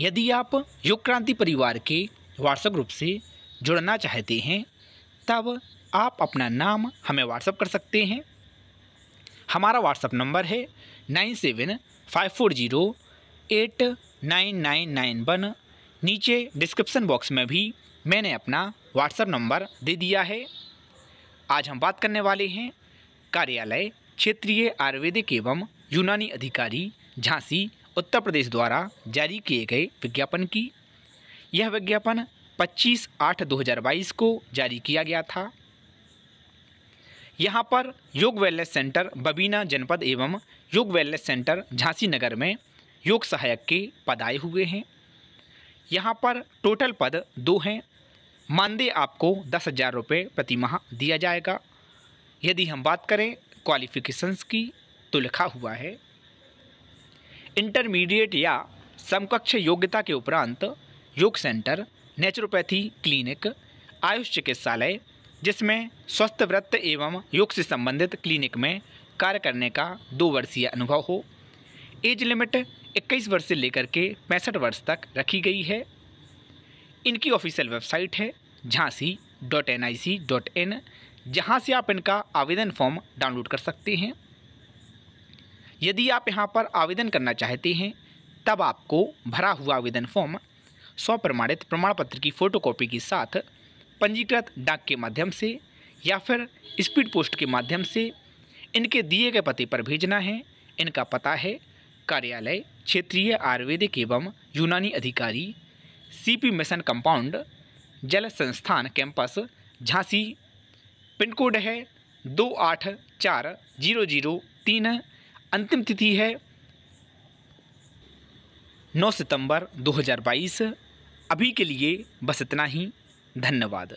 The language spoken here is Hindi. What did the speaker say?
यदि आप योग क्रांति परिवार के व्हाट्सएप ग्रुप से जुड़ना चाहते हैं तब आप अपना नाम हमें व्हाट्सएप कर सकते हैं हमारा व्हाट्सएप नंबर है nine seven five four zero eight nine nine nine one नीचे डिस्क्रिप्सन बॉक्स में भी मैंने अपना व्हाट्सएप नंबर दे दिया है आज हम बात करने वाले हैं कार्यालय क्षेत्रीय आयुर्वेदिक एवं यूनानी अधिकारी झांसी उत्तर प्रदेश द्वारा जारी किए गए विज्ञापन की यह विज्ञापन 25 आठ 2022 को जारी किया गया था यहाँ पर योग वेलनेस सेंटर बबीना जनपद एवं योग वेलनेस सेंटर झांसी नगर में योग सहायक के पद आए हुए हैं यहाँ पर टोटल पद दो हैं मानदेय आपको दस हज़ार रुपये प्रतिमाह दिया जाएगा यदि हम बात करें क्वालिफ़िकेशंस की तो लिखा हुआ है इंटरमीडिएट या समकक्ष योग्यता के उपरांत योग सेंटर नेचुरोपैथी क्लिनिक आयुष चिकित्सालय जिसमें स्वस्थ व्रत एवं योग से संबंधित क्लिनिक में कार्य करने का दो वर्षीय अनुभव हो एज लिमिट 21 वर्ष से लेकर के पैंसठ वर्ष तक रखी गई है इनकी ऑफिशियल वेबसाइट है Jhansi dot N I C dot in जहाँ से आप इनका आवेदन फॉर्म डाउनलोड कर सकते हैं यदि आप यहाँ पर आवेदन करना चाहते हैं तब आपको भरा हुआ आवेदन फॉर्म स्वप्रमाणित प्रमाण पत्र की फ़ोटोकॉपी के साथ पंजीकृत डाक के माध्यम से या फिर स्पीड पोस्ट के माध्यम से इनके दिए गए पते पर भेजना है इनका पता है कार्यालय क्षेत्रीय आयुर्वेदिक एवं यूनानी अधिकारी सीपी मिशन कंपाउंड जल संस्थान कैंपस झांसी पिन कोड है दो आठ चार जीरो जीरो तीन अंतिम तिथि है 9 सितंबर 2022 अभी के लिए बस इतना ही धन्यवाद